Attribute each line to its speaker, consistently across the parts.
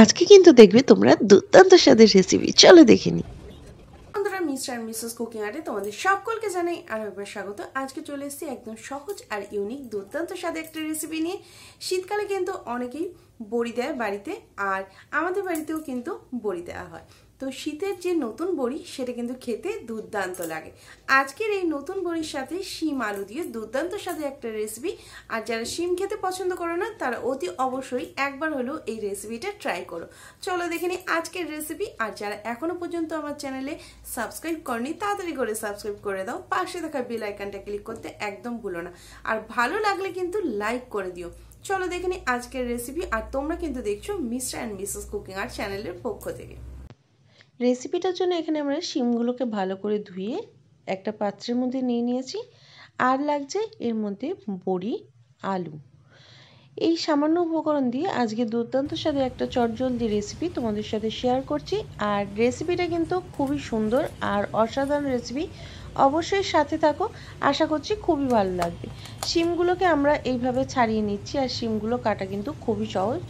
Speaker 1: আজকে কিন্তু দেখবে তোমরা দুর্দান্ত স্বাদের রেসিপি চলো দেখে নি বন্ধুরা মিস্টার মিসেস কুকিং আর্টে তোমাদের সকলকে জানাই আরও একবার স্বাগত আজকে চলে এসেছি একদম সহজ আর ইউনিক দুর্দান্ত স্বাদের একটা রেসিপি নিয়ে শীতকালে কিন্তু অনেকেই বড়ি দেয় বাড়িতে আর আমাদের বাড়িতেও কিন্তু বড়ি দেওয়া হয় তো শীতের যে নতুন বড়ি সেটা কিন্তু খেতে দুর্দান্ত লাগে আজকের এই নতুন বড়ির সাথে শিম আলু দিয়ে দুর্দান্ত সাথে একটা রেসিপি আর যারা শিম খেতে পছন্দ করো না তারা অতি অবশ্যই একবার হলেও এই রেসিপিটা ট্রাই করো চলো দেখে নিই আজকের রেসিপি আর যারা এখনও পর্যন্ত আমার চ্যানেলে সাবস্ক্রাইব করনি তাড়াতাড়ি করে সাবস্ক্রাইব করে দাও পাশে দেখা বেল আইকনটা ক্লিক করতে একদম ভুলো না আর ভালো লাগলে কিন্তু লাইক করে দিও চলো দেখে নিই আজকের রেসিপি আর তোমরা কিন্তু দেখছো মিস্টার অ্যান্ড মিসেস কুকিং আর চ্যানেলের পক্ষ থেকে রেসিপিটার জন্য এখানে আমরা শিমগুলোকে ভালো করে ধুয়ে একটা পাত্রের মধ্যে নিয়ে নিয়েছি আর লাগছে এর মধ্যে বড়ি আলু এই সামান্য উপকরণ দিয়ে আজকে দুর্দান্ত সাথে একটা চটজলদি রেসিপি তোমাদের সাথে শেয়ার করছি আর রেসিপিটা কিন্তু খুবই সুন্দর আর অসাধারণ রেসিপি অবশ্যই সাথে থাকো আশা করছি খুবই ভালো লাগবে সিমগুলোকে আমরা এইভাবে ছাড়িয়ে নিচ্ছি আর সিমগুলো কাটা কিন্তু খুবই সহজ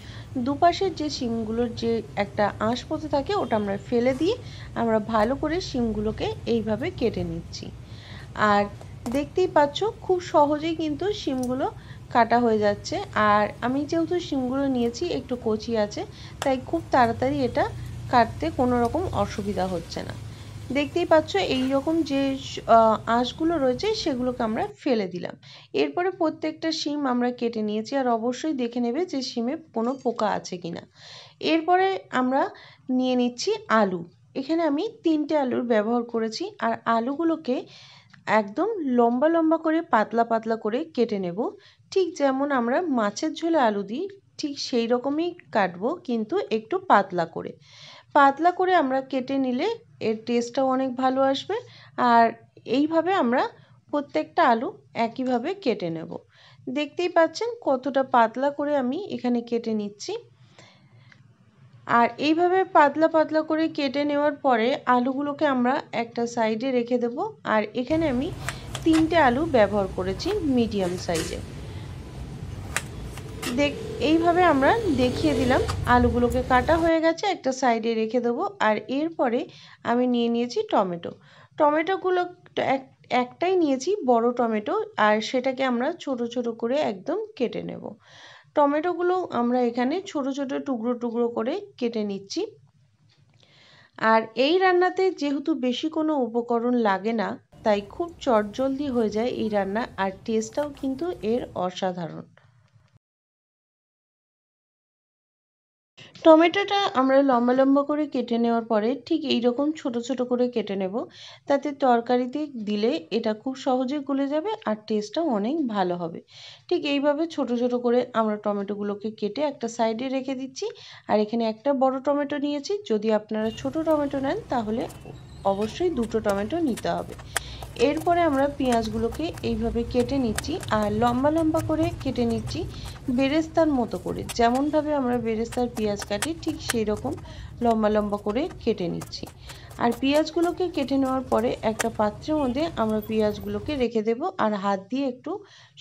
Speaker 1: দুপাশের যে সিমগুলোর যে একটা আঁশ পথে থাকে ওটা আমরা ফেলে দিয়ে আমরা ভালো করে সিমগুলোকে এইভাবে কেটে নিচ্ছি আর দেখতেই পাচ্ছ খুব সহজেই কিন্তু সিমগুলো কাটা হয়ে যাচ্ছে আর আমি যেহেতু সিমগুলো নিয়েছি একটু কচি আছে তাই খুব তাড়াতাড়ি এটা কাটতে কোনো রকম অসুবিধা হচ্ছে না দেখতেই পাচ্ছ এই রকম যে আঁশগুলো রয়েছে সেগুলোকে আমরা ফেলে দিলাম এরপরে প্রত্যেকটা শিম আমরা কেটে নিয়েছি আর অবশ্যই দেখে নেবে যে শিমে কোনো পোকা আছে কিনা এরপরে আমরা নিয়ে নিচ্ছি আলু এখানে আমি তিনটে আলুর ব্যবহার করেছি আর আলুগুলোকে একদম লম্বা লম্বা করে পাতলা পাতলা করে কেটে নেব ঠিক যেমন আমরা মাছের ঝোলে আলু দিই ঠিক সেই রকমই কাটবো কিন্তু একটু পাতলা করে পাতলা করে আমরা কেটে নিলে এর টেস্টটাও অনেক ভালো আসবে আর এইভাবে আমরা প্রত্যেকটা আলু একইভাবে কেটে নেব দেখতেই পাচ্ছেন কতটা পাতলা করে আমি এখানে কেটে নিচ্ছি আর এইভাবে পাতলা পাতলা করে কেটে নেওয়ার পরে আলুগুলোকে আমরা একটা সাইডে রেখে দেব আর এখানে আমি তিনটে আলু ব্যবহার করেছি মিডিয়াম সাইজে দেখ এইভাবে আমরা দেখিয়ে দিলাম আলুগুলোকে কাটা হয়ে গেছে একটা সাইডে রেখে দেবো আর এরপরে আমি নিয়ে নিয়েছি টমেটো টমেটোগুলো এক একটাই নিয়েছি বড় টমেটো আর সেটাকে আমরা ছোট ছোট করে একদম কেটে নেব টমেটোগুলো আমরা এখানে ছোট ছোট টুকরো টুকরো করে কেটে নিচ্ছি আর এই রান্নাতে যেহেতু বেশি কোনো উপকরণ লাগে না তাই খুব চটজলদি হয়ে যায় এই রান্না আর টেস্টটাও কিন্তু এর অসাধারণ টমেটোটা আমরা লম্বা লম্বা করে কেটে নেওয়ার পরে ঠিক এই রকম ছোট ছোট করে কেটে নেব তাতে তরকারিতে দিলে এটা খুব সহজে গলে যাবে আর টেস্টটাও অনেক ভালো হবে ঠিক এইভাবে ছোট ছোট করে আমরা টমেটোগুলোকে কেটে একটা সাইডে রেখে দিচ্ছি আর এখানে একটা বড় টমেটো নিয়েছি যদি আপনারা ছোট টমেটো নেন তাহলে অবশ্যই দুটো টমেটো নিতে হবে এরপরে আমরা পেঁয়াজগুলোকে এইভাবে কেটে নিচ্ছি আর লম্বা লম্বা করে কেটে নিচ্ছি বেরেস্তার মতো করে যেমনভাবে আমরা বেরেস্তার পেঁয়াজ কাটি ঠিক সেই রকম লম্বা লম্বা করে কেটে নিচ্ছি আর পেঁয়াজগুলোকে কেটে নেওয়ার পরে একটা পাত্রের মধ্যে আমরা পেঁয়াজগুলোকে রেখে দেব আর হাত দিয়ে একটু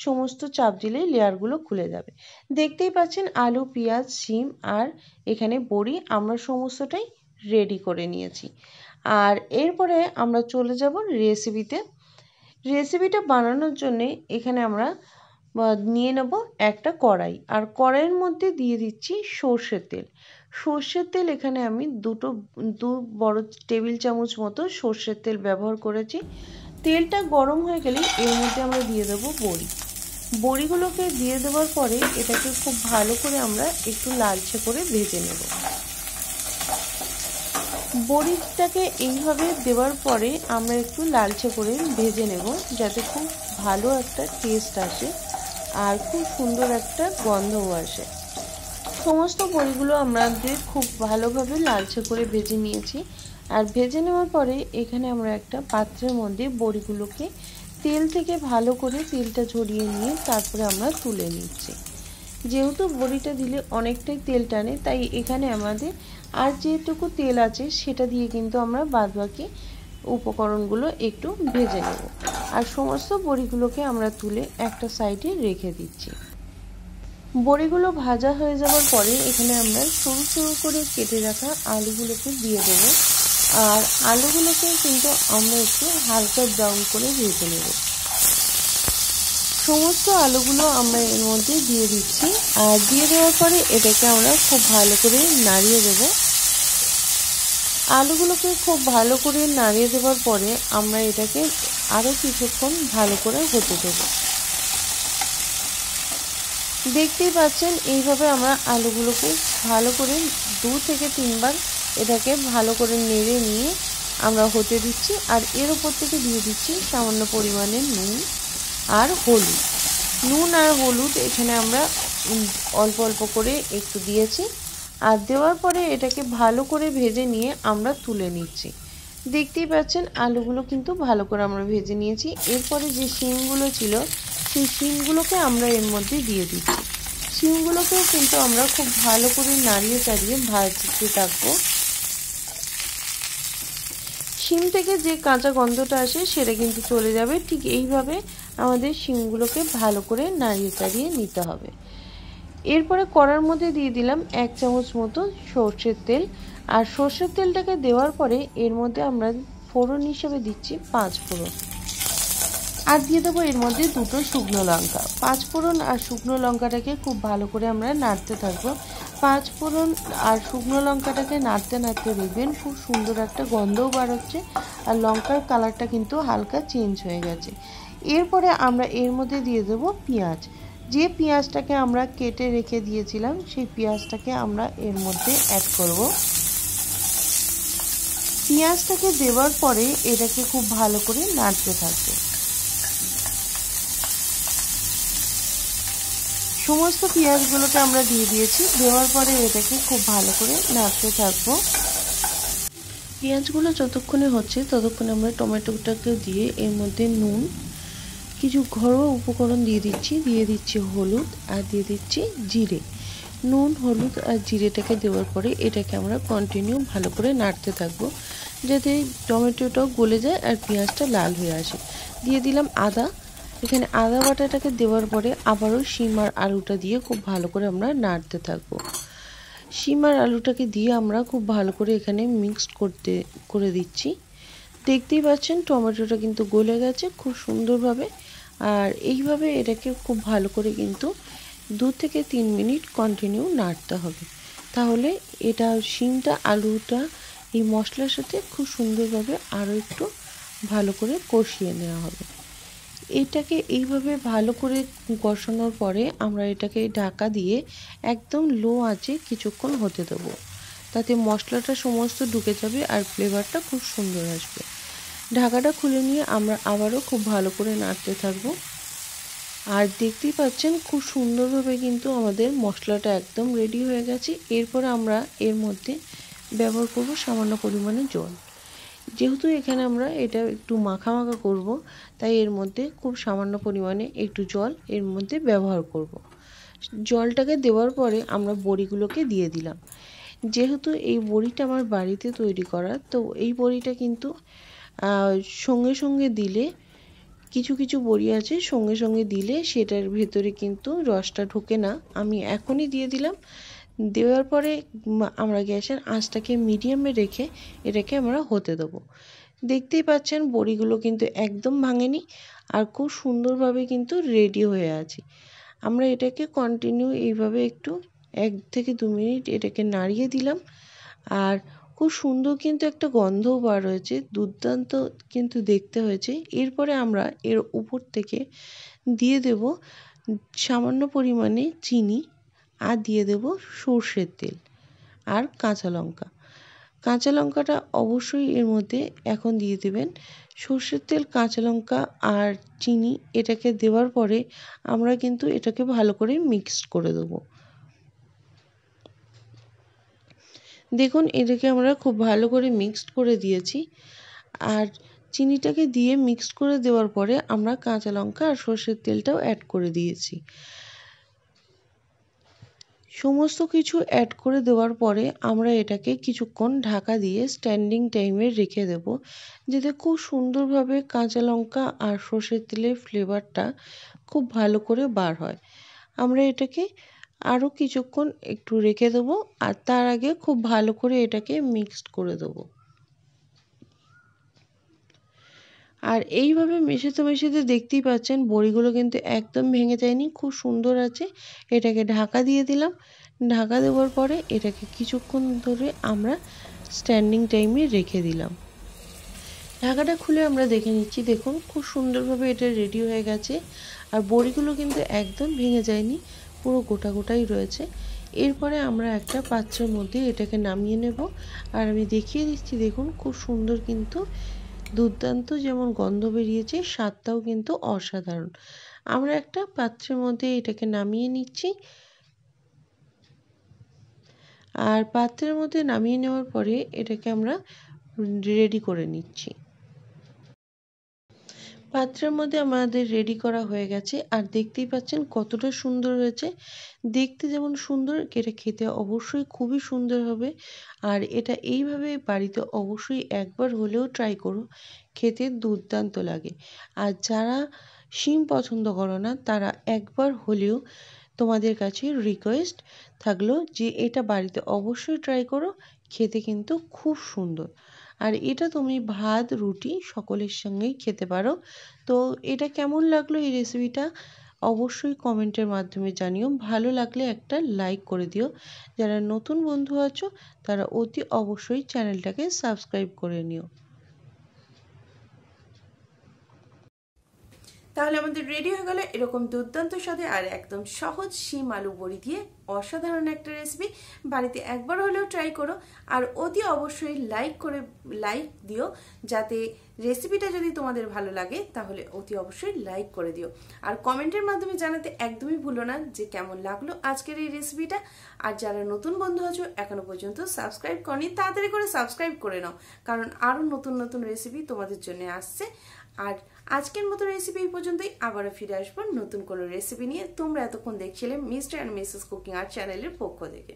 Speaker 1: সমস্ত চাপ দিলেই লেয়ারগুলো খুলে যাবে দেখতেই পাচ্ছেন আলু পেঁয়াজ শিম আর এখানে বড়ি আমরা সমস্তটাই রেডি করে নিয়েছি আর এরপরে আমরা চলে যাব রেসিপিতে রেসিপিটা বানানোর জন্যে এখানে আমরা নিয়ে নেব একটা কড়াই আর কড়াইয়ের মধ্যে দিয়ে দিচ্ছি সর্ষের তেল সর্ষের তেল এখানে আমি দুটো দু বড় টেবিল চামচ মতো সর্ষের তেল ব্যবহার করেছি তেলটা গরম হয়ে গেলে এর মধ্যে আমরা দিয়ে দেব বড়ি বড়িগুলোকে দিয়ে দেওয়ার পরে এটাকে খুব ভালো করে আমরা একটু লালচে করে ভেজে নেব বড়িটাকে এইভাবে দেওয়ার পরে আমরা একটু লালচে করে ভেজে নেব যাতে খুব ভালো একটা টেস্ট আসে আর খুব সুন্দর একটা গন্ধও আসে সমস্ত বড়িগুলো আমাদের খুব ভালোভাবে লালচে করে ভেজে নিয়েছি আর ভেজে নেওয়ার পরে এখানে আমরা একটা পাত্রের মধ্যে বড়িগুলোকে তেল থেকে ভালো করে তেলটা ঝরিয়ে নিয়ে তারপরে আমরা তুলে নিচ্ছি যেহেতু বড়িটা দিলে অনেকটাই তেল টানে তাই এখানে আমাদের আর যেটুকু তেল আছে সেটা দিয়ে কিন্তু আমরা বাদবাকি উপকরণগুলো একটু ভেজে নেব আর সমস্ত বড়িগুলোকে আমরা তুলে একটা সাইডে রেখে দিচ্ছি বড়িগুলো ভাজা হয়ে যাওয়ার পরে এখানে আমরা সরু সরু করে কেটে রাখা আলুগুলোকে দিয়ে দেবো আর আলুগুলোকে কিন্তু আমরা একটু হালকা ব্রাউন করে ভেজে নেবো সমস্ত আলুগুলো আমরা এর মধ্যে দিয়ে দিচ্ছি আর দিয়ে দেওয়ার পরে এটাকে আমরা খুব ভালো করে নাড়িয়ে দেব আলুগুলোকে খুব ভালো করে নাড়িয়ে দেওয়ার পরে আমরা এটাকে আরও কিছুক্ষণ ভালো করে হতে দেব দেখতেই পাচ্ছেন এইভাবে আমরা আলুগুলোকে ভালো করে দু থেকে তিনবার এটাকে ভালো করে নেড়ে নিয়ে আমরা হতে দিচ্ছি আর এর উপর থেকে দিয়ে দিচ্ছি সামান্য পরিমাণে নুন আর হলুদ নুন আর হলুদ এখানে আমরা অল্প অল্প করে একটু দিয়েছি আর দেওয়ার পরে এটাকে ভালো করে ভেজে নিয়ে আমরা তুলে নিচ্ছি দেখতেই পাচ্ছেন আলুগুলো কিন্তু ভালো করে আমরা ভেজে নিয়েছি এরপরে যে শিমগুলো ছিল সেই শিমগুলোকে আমরা এর মধ্যে দিয়ে দিচ্ছি শিমগুলোকেও কিন্তু আমরা খুব ভালো করে নাড়িয়ে চাড়িয়ে ভাজতে থাকবো শিম থেকে যে কাঁচা গন্ধটা আসে সেটা কিন্তু চলে যাবে ঠিক এইভাবে আমাদের শিমগুলোকে ভালো করে নাড়িয়ে চাড়িয়ে নিতে হবে এরপরে কড়ার মধ্যে দিয়ে দিলাম এক চামচ মতো সর্ষের তেল আর সর্ষের তেলটাকে দেওয়ার পরে এর মধ্যে আমরা ফোড়ন হিসেবে দিচ্ছি পাঁচ ফোড়ন আর দিয়ে দেবো এর মধ্যে দুটো শুকনো লঙ্কা পাঁচ ফোড়ন আর শুকনো লঙ্কাটাকে খুব ভালো করে আমরা নাড়তে থাকবো পাঁচ ফোড়ন আর শুকনো লঙ্কাটাকে নাড়তে নাড়তে দেখবেন খুব সুন্দর একটা গন্ধও বার হচ্ছে আর লঙ্কার কালারটা কিন্তু হালকা চেঞ্জ হয়ে গেছে এরপরে আমরা এর মধ্যে দিয়ে দেব পেঁয়াজ যে পেঁয়াজটাকে আমরা কেটে রেখে দিয়েছিলাম সেই পেঁয়াজটাকে আমরা এর মধ্যে অ্যাড করব পেঁয়াজটাকে দেওয়ার পরে এটাকে খুব ভালো করে নাড়তে থাকবে সমস্ত পেঁয়াজগুলোকে আমরা দিয়ে দিয়েছি দেওয়ার পরে এটাকে খুব ভালো করে নাড়তে থাকবো পেঁয়াজগুলো যতক্ষণে হচ্ছে ততক্ষণে আমরা টমেটোটাকেও দিয়ে এর মধ্যে নুন কিছু ঘরোয়া উপকরণ দিয়ে দিচ্ছি দিয়ে দিচ্ছি হলুদ আর দিয়ে দিচ্ছি জিরে নুন হলুদ আর জিরেটাকে দেওয়ার পরে এটাকে আমরা কন্টিনিউ ভালো করে নাড়তে থাকবো যাতে টমেটোটাও গলে যায় আর পেঁয়াজটা লাল হয়ে আসে দিয়ে দিলাম আদা এখানে আদা বাটাটাকে দেওয়ার পরে আবারও সিম আর আলুটা দিয়ে খুব ভালো করে আমরা নাড়তে থাকবো সিম আর আলুটাকে দিয়ে আমরা খুব ভালো করে এখানে মিক্সড করতে করে দিচ্ছি দেখতেই পাচ্ছেন টমেটোটা কিন্তু গলে গেছে খুব সুন্দরভাবে আর এইভাবে এটাকে খুব ভালো করে কিন্তু দু থেকে তিন মিনিট কন্টিনিউ নাড়তে হবে তাহলে এটা শিমটা আলুটা এই মশলার সাথে খুব সুন্দরভাবে আরও একটু ভালো করে কষিয়ে নেওয়া হবে এটাকে এইভাবে ভালো করে কষানোর পরে আমরা এটাকে ঢাকা দিয়ে একদম লো আঁচে কিছুক্ষণ হতে দেবো তাতে মশলাটা সমস্ত ঢুকে যাবে আর ফ্লেভারটা খুব সুন্দর আসবে ঢাকাটা খুলে নিয়ে আমরা আবারও খুব ভালো করে নাড়তে থাকব আর দেখতেই পাচ্ছেন খুব সুন্দরভাবে কিন্তু আমাদের মশলাটা একদম রেডি হয়ে গেছে এরপর আমরা এর মধ্যে ব্যবহার করব সামান্য পরিমাণে জল যেহেতু এখানে আমরা এটা একটু মাখামাখা করব তাই এর মধ্যে খুব সামান্য পরিমাণে একটু জল এর মধ্যে ব্যবহার করব। জলটাকে দেওয়ার পরে আমরা বড়িগুলোকে দিয়ে দিলাম যেহেতু এই বড়িটা আমার বাড়িতে তৈরি করা তো এই বড়িটা কিন্তু সঙ্গে সঙ্গে দিলে কিছু কিছু বড়ি আছে সঙ্গে সঙ্গে দিলে সেটার ভেতরে কিন্তু রসটা ঢোকে না আমি এখনই দিয়ে দিলাম দেওয়ার পরে আমরা গ্যাসের আঁচটাকে মিডিয়ামে রেখে এটাকে আমরা হতে দেবো দেখতেই পাচ্ছেন বড়িগুলো কিন্তু একদম ভাঙেনি আর খুব সুন্দরভাবে কিন্তু রেডি হয়ে আছে আমরা এটাকে কন্টিনিউ এইভাবে একটু এক থেকে দু মিনিট এটাকে নাড়িয়ে দিলাম আর খুব সুন্দর কিন্তু একটা গন্ধও বার হয়েছে দুর্দান্ত কিন্তু দেখতে হয়েছে এরপরে আমরা এর উপর থেকে দিয়ে দেব সামান্য পরিমাণে চিনি আর দিয়ে দেব সর্ষের তেল আর কাঁচা লঙ্কা কাঁচা লঙ্কাটা অবশ্যই এর মধ্যে এখন দিয়ে দেবেন সর্ষের তেল কাঁচা লঙ্কা আর চিনি এটাকে দেওয়ার পরে আমরা কিন্তু এটাকে ভালো করে মিক্সড করে দেবো দেখুন এটাকে আমরা খুব ভালো করে মিক্সড করে দিয়েছি আর চিনিটাকে দিয়ে মিক্সড করে দেওয়ার পরে আমরা কাঁচা লঙ্কা আর সর্ষের তেলটাও অ্যাড করে দিয়েছি সমস্ত কিছু অ্যাড করে দেওয়ার পরে আমরা এটাকে কিছুক্ষণ ঢাকা দিয়ে স্ট্যান্ডিং টাইমে রেখে দেব যাতে খুব সুন্দরভাবে কাঁচা লঙ্কা আর সর্ষের তেলের ফ্লেভারটা খুব ভালো করে বার হয় আমরা এটাকে আরও কিছুক্ষণ একটু রেখে দেব আর তার আগে খুব ভালো করে এটাকে মিক্সড করে দেবো আর এইভাবে মিশেতে মিশেতে দেখতেই পাচ্ছেন বড়িগুলো কিন্তু একদম ভেঙে যায়নি খুব সুন্দর আছে এটাকে ঢাকা দিয়ে দিলাম ঢাকা দেওয়ার পরে এটাকে কিছুক্ষণ ধরে আমরা স্ট্যান্ডিং টাইমে রেখে দিলাম ঢাকাটা খুলে আমরা দেখে নিচ্ছি দেখুন খুব সুন্দরভাবে এটা রেডি হয়ে গেছে আর বড়িগুলো কিন্তু একদম ভেঙে যায়নি পুরো গোটা গোটাই রয়েছে এরপরে আমরা একটা পাত্রের মধ্যে এটাকে নামিয়ে নেব আর আমি দেখিয়ে দিচ্ছি দেখুন খুব সুন্দর কিন্তু দুর্দান্ত যেমন গন্ধ বেরিয়েছে স্বাদটাও কিন্তু অসাধারণ আমরা একটা পাত্রের মধ্যে এটাকে নামিয়ে নিচ্ছি আর পাত্রের মধ্যে নামিয়ে নেওয়ার পরে এটাকে আমরা রেডি করে নিচ্ছি পাত্রের মধ্যে আমাদের রেডি করা হয়ে গেছে আর দেখতেই পাচ্ছেন কতটা সুন্দর হয়েছে দেখতে যেমন সুন্দর এটা খেতে অবশ্যই খুবই সুন্দর হবে আর এটা এইভাবে বাড়িতে অবশ্যই একবার হলেও ট্রাই করো খেতে দুর্দান্ত লাগে আর যারা শিম পছন্দ করো না তারা একবার হলেও তোমাদের কাছে রিকোয়েস্ট থাকলো যে এটা বাড়িতে অবশ্যই ট্রাই করো খেতে কিন্তু খুব সুন্দর আর এটা তুমি ভাত রুটি সকলের সঙ্গেই খেতে পারো তো এটা কেমন লাগলো এই রেসিপিটা অবশ্যই কমেন্টের মাধ্যমে জানিও ভালো লাগলে একটা লাইক করে দিও যারা নতুন বন্ধু আছো তারা অতি অবশ্যই চ্যানেলটাকে সাবস্ক্রাইব করে নিও তাহলে আমাদের রেডি হয়ে গেল এরকম দুর্দান্ত স্বাদে আর একদম সহজ শিম আলু বড়ি দিয়ে অসাধারণ একটা রেসিপি বাড়িতে একবার হলেও ট্রাই করো আর অতি অবশ্যই লাইক করে লাইক দিও যাতে রেসিপিটা যদি তোমাদের ভালো লাগে তাহলে অতি অবশ্যই লাইক করে দিও আর কমেন্টের মাধ্যমে জানাতে একদমই ভুলো না যে কেমন লাগলো আজকের এই রেসিপিটা আর যারা নতুন বন্ধু আছো এখনো পর্যন্ত সাবস্ক্রাইব করনি তাড়াতাড়ি করে সাবস্ক্রাইব করে নাও কারণ আরও নতুন নতুন রেসিপি তোমাদের জন্য আসছে আর আজকের মতো রেসিপি এই পর্যন্তই আবারও ফিরে আসবো নতুন কোনো রেসিপি নিয়ে তোমরা এতক্ষণ দেখছিলে মিস্টার অ্যান্ড মিসেস কুকিং আর চ্যানেলের পক্ষ থেকে